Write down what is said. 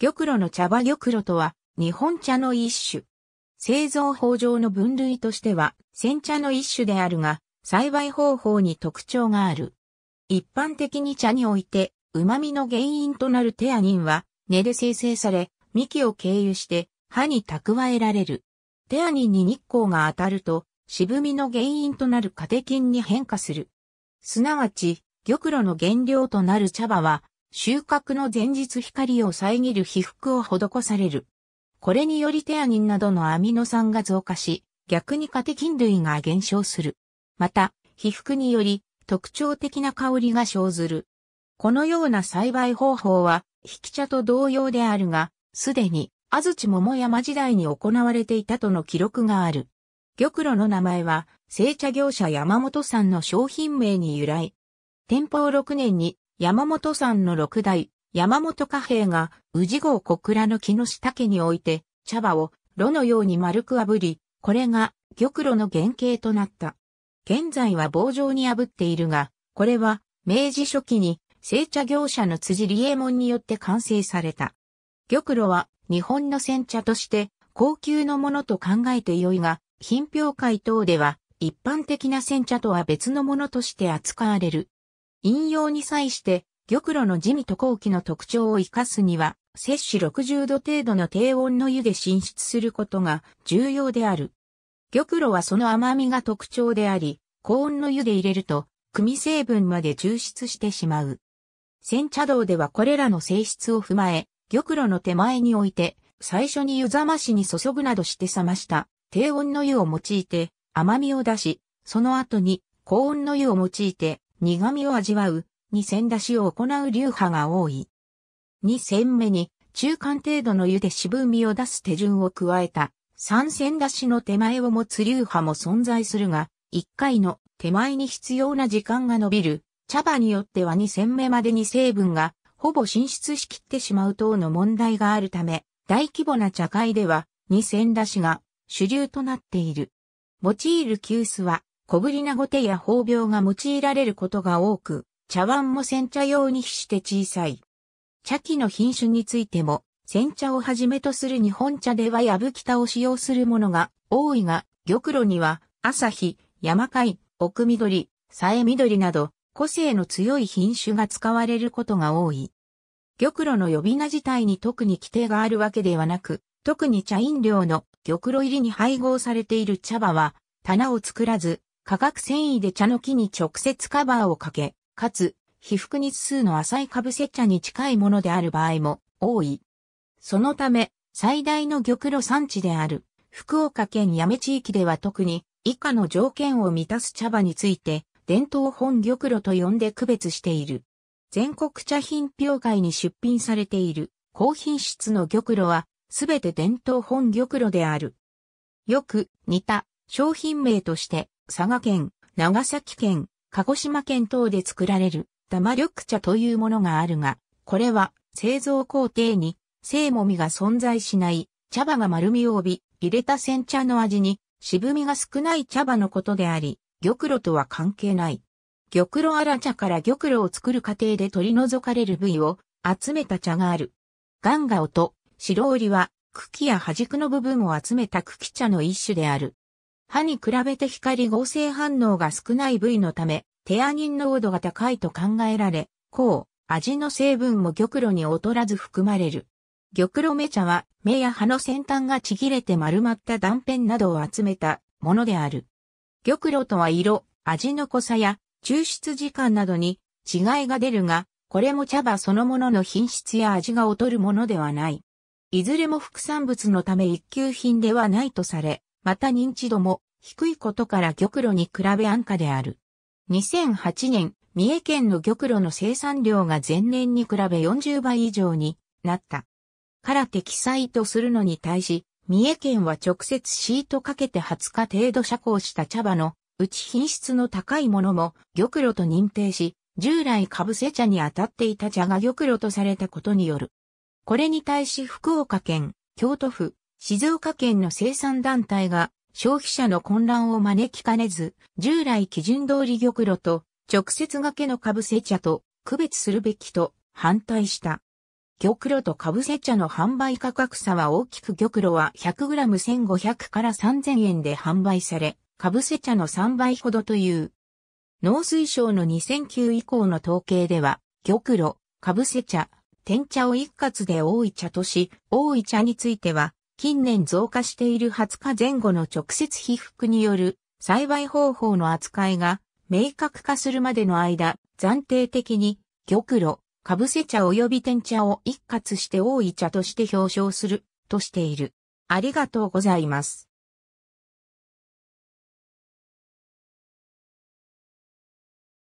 玉露の茶葉玉露とは、日本茶の一種。製造法上の分類としては、煎茶の一種であるが、栽培方法に特徴がある。一般的に茶において、旨味の原因となるテアニンは、根で生成され、幹を経由して、歯に蓄えられる。テアニンに日光が当たると、渋みの原因となるカテキンに変化する。すなわち、玉露の原料となる茶葉は、収穫の前日光を遮る被覆を施される。これによりテアニンなどのアミノ酸が増加し、逆にカテキン類が減少する。また、被覆により特徴的な香りが生ずる。このような栽培方法は、引き茶と同様であるが、すでに、安土桃山時代に行われていたとの記録がある。玉露の名前は、製茶業者山本さんの商品名に由来。天保6年に山本山の六代、山本家兵が、宇治郷小倉の木下家において、茶葉を、炉のように丸く炙り、これが、玉露の原型となった。現在は棒状に炙っているが、これは、明治初期に、製茶業者の辻利右衛門によって完成された。玉露は、日本の煎茶として、高級のものと考えてよいが、品評会等では、一般的な煎茶とは別のものとして扱われる。引用に際して、玉露の地味と後期の特徴を生かすには、摂氏60度程度の低温の湯で浸出することが重要である。玉露はその甘みが特徴であり、高温の湯で入れると、組成分まで抽出してしまう。煎茶道ではこれらの性質を踏まえ、玉露の手前に置いて、最初に湯冷ましに注ぐなどして冷ました低温の湯を用いて甘みを出し、その後に高温の湯を用いて苦味を味わう、二千出しを行う流派が多い。二千目に、中間程度の湯で渋みを出す手順を加えた、三千出しの手前を持つ流派も存在するが、一回の手前に必要な時間が延びる、茶葉によっては二千目までに成分が、ほぼ浸出しきってしまう等の問題があるため、大規模な茶会では、二千出しが主流となっている。用いる急須は、小ぶりなごてや方病が用いられることが多く、茶碗も煎茶用に比して小さい。茶器の品種についても、煎茶をはじめとする日本茶ではやぶきたを使用するものが多いが、玉露には、朝日、山海、奥緑、さえ緑など、個性の強い品種が使われることが多い。玉露の呼び名自体に特に規定があるわけではなく、特に茶飲料の玉露入りに配合されている茶葉は、棚を作らず、化学繊維で茶の木に直接カバーをかけ、かつ、被覆日数の浅いぶせ茶に近いものである場合も多い。そのため、最大の玉露産地である、福岡県八女地域では特に、以下の条件を満たす茶葉について、伝統本玉露と呼んで区別している。全国茶品評会に出品されている高品質の玉露は、すべて伝統本玉露である。よく似た商品名として佐賀県、長崎県、鹿児島県等で作られる、玉緑茶というものがあるが、これは製造工程に、生もみが存在しない茶葉が丸みを帯び、入れた煎茶の味に渋みが少ない茶葉のことであり、玉露とは関係ない。玉露荒茶から玉露を作る過程で取り除かれる部位を集めた茶がある。ガンガオと白織は茎や端軸の部分を集めた茎茶の一種である。歯に比べて光合成反応が少ない部位のため、テアニン濃度が高いと考えられ、こう、味の成分も玉露に劣らず含まれる。玉露目茶は、目や歯の先端がちぎれて丸まった断片などを集めたものである。玉露とは色、味の濃さや抽出時間などに違いが出るが、これも茶葉そのものの品質や味が劣るものではない。いずれも副産物のため一級品ではないとされ、また認知度も低いことから玉露に比べ安価である。2008年、三重県の玉露の生産量が前年に比べ40倍以上になった。から適裁とするのに対し、三重県は直接シートかけて20日程度遮光した茶葉のうち品質の高いものも玉露と認定し、従来被せ茶に当たっていた茶が玉露とされたことによる。これに対し福岡県、京都府、静岡県の生産団体が消費者の混乱を招きかねず、従来基準通り玉露と直接がけの株せ茶と区別するべきと反対した。玉露と株せ茶の販売価格差は大きく玉露は 100g1500 から3000円で販売され、株せ茶の3倍ほどという。農水省の2009以降の統計では、玉露、株せ茶、天茶を一括で多い茶とし、多い茶については、近年増加している20日前後の直接被覆による栽培方法の扱いが明確化するまでの間、暫定的に玉露、かぶせ茶及び天茶を一括して多い茶として表彰するとしている。ありがとうございます。